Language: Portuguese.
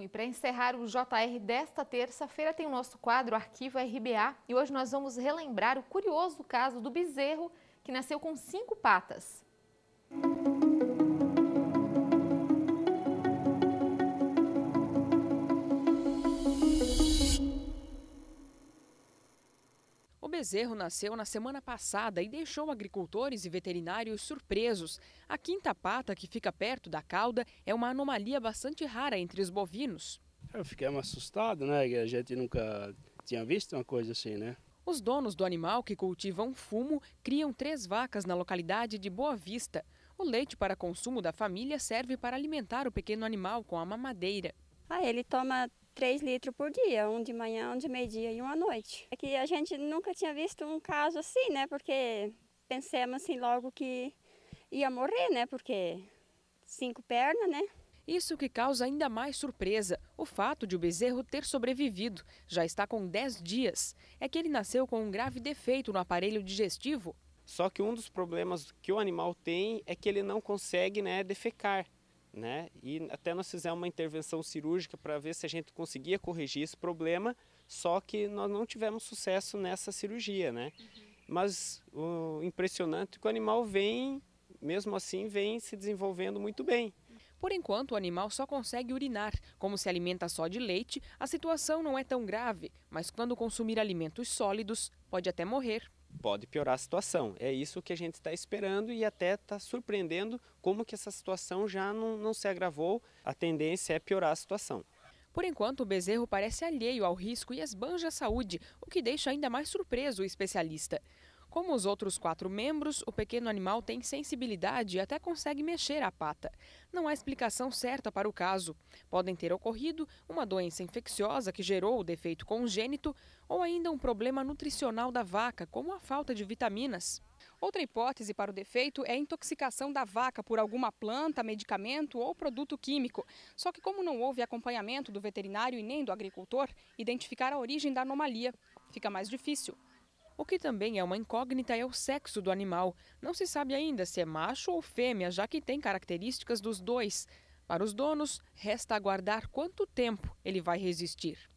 Bom, e para encerrar o JR desta terça-feira, tem o nosso quadro Arquivo RBA. E hoje nós vamos relembrar o curioso caso do bezerro que nasceu com cinco patas. bezerro nasceu na semana passada e deixou agricultores e veterinários surpresos. A quinta pata, que fica perto da cauda, é uma anomalia bastante rara entre os bovinos. Eu fiquei assustado, né? A gente nunca tinha visto uma coisa assim, né? Os donos do animal, que cultivam fumo, criam três vacas na localidade de Boa Vista. O leite para consumo da família serve para alimentar o pequeno animal com a mamadeira. Ah, ele toma 3 litros por dia, um de manhã, um de meio-dia e um à noite. É que a gente nunca tinha visto um caso assim, né? Porque pensamos assim logo que ia morrer, né? Porque cinco pernas, né? Isso que causa ainda mais surpresa, o fato de o bezerro ter sobrevivido. Já está com 10 dias. É que ele nasceu com um grave defeito no aparelho digestivo. Só que um dos problemas que o animal tem é que ele não consegue né, defecar. Né? E até nós fizemos uma intervenção cirúrgica para ver se a gente conseguia corrigir esse problema, só que nós não tivemos sucesso nessa cirurgia, né? Uhum. Mas o impressionante é que o animal vem, mesmo assim, vem se desenvolvendo muito bem. Por enquanto, o animal só consegue urinar. Como se alimenta só de leite, a situação não é tão grave, mas quando consumir alimentos sólidos, pode até morrer pode piorar a situação. É isso que a gente está esperando e até está surpreendendo como que essa situação já não, não se agravou. A tendência é piorar a situação. Por enquanto, o bezerro parece alheio ao risco e esbanja a saúde, o que deixa ainda mais surpreso o especialista. Como os outros quatro membros, o pequeno animal tem sensibilidade e até consegue mexer a pata. Não há explicação certa para o caso. Podem ter ocorrido uma doença infecciosa que gerou o defeito congênito ou ainda um problema nutricional da vaca, como a falta de vitaminas. Outra hipótese para o defeito é a intoxicação da vaca por alguma planta, medicamento ou produto químico. Só que, como não houve acompanhamento do veterinário e nem do agricultor, identificar a origem da anomalia fica mais difícil. O que também é uma incógnita é o sexo do animal. Não se sabe ainda se é macho ou fêmea, já que tem características dos dois. Para os donos, resta aguardar quanto tempo ele vai resistir.